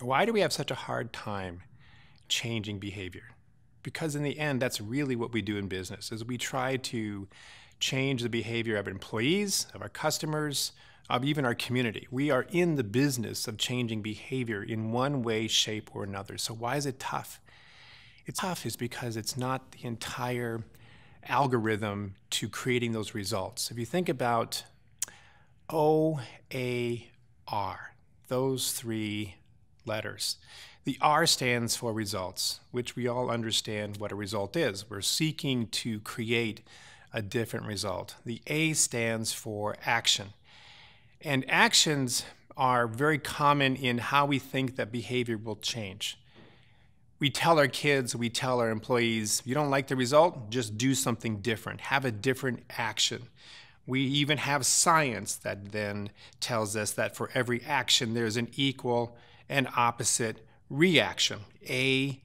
Why do we have such a hard time changing behavior? Because in the end, that's really what we do in business is we try to change the behavior of employees, of our customers, of even our community. We are in the business of changing behavior in one way, shape, or another. So why is it tough? It's tough is because it's not the entire algorithm to creating those results. If you think about OAR, those three letters. The R stands for results, which we all understand what a result is. We're seeking to create a different result. The A stands for action. And actions are very common in how we think that behavior will change. We tell our kids, we tell our employees, you don't like the result, just do something different, have a different action. We even have science that then tells us that for every action, there's an equal and opposite reaction. A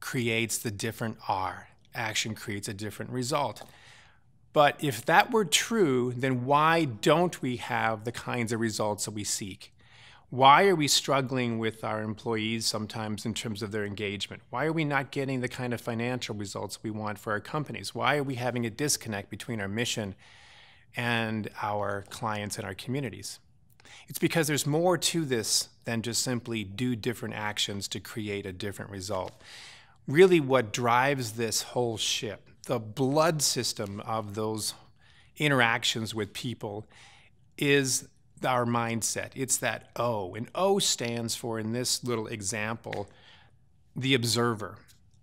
creates the different R. Action creates a different result. But if that were true, then why don't we have the kinds of results that we seek? Why are we struggling with our employees sometimes in terms of their engagement? Why are we not getting the kind of financial results we want for our companies? Why are we having a disconnect between our mission and our clients and our communities? It's because there's more to this than just simply do different actions to create a different result. Really, what drives this whole ship, the blood system of those interactions with people, is our mindset. It's that O. And O stands for, in this little example, the observer.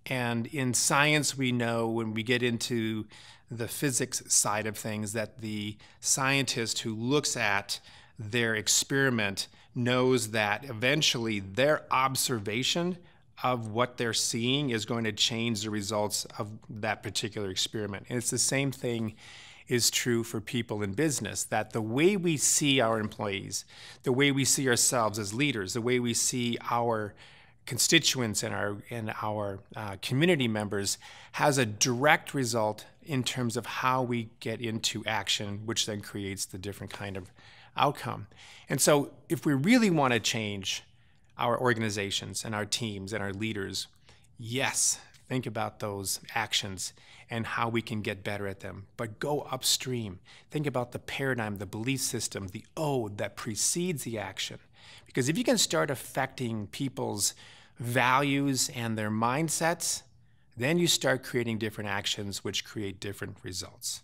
And in science, we know when we get into the physics side of things that the scientist who looks at their experiment knows that eventually their observation of what they're seeing is going to change the results of that particular experiment. And it's the same thing is true for people in business that the way we see our employees, the way we see ourselves as leaders, the way we see our constituents and our and our uh, community members has a direct result in terms of how we get into action, which then creates the different kind of outcome. And so, if we really want to change our organizations and our teams and our leaders, yes, think about those actions and how we can get better at them. But go upstream. Think about the paradigm, the belief system, the ode that precedes the action. Because if you can start affecting people's values and their mindsets, then you start creating different actions which create different results.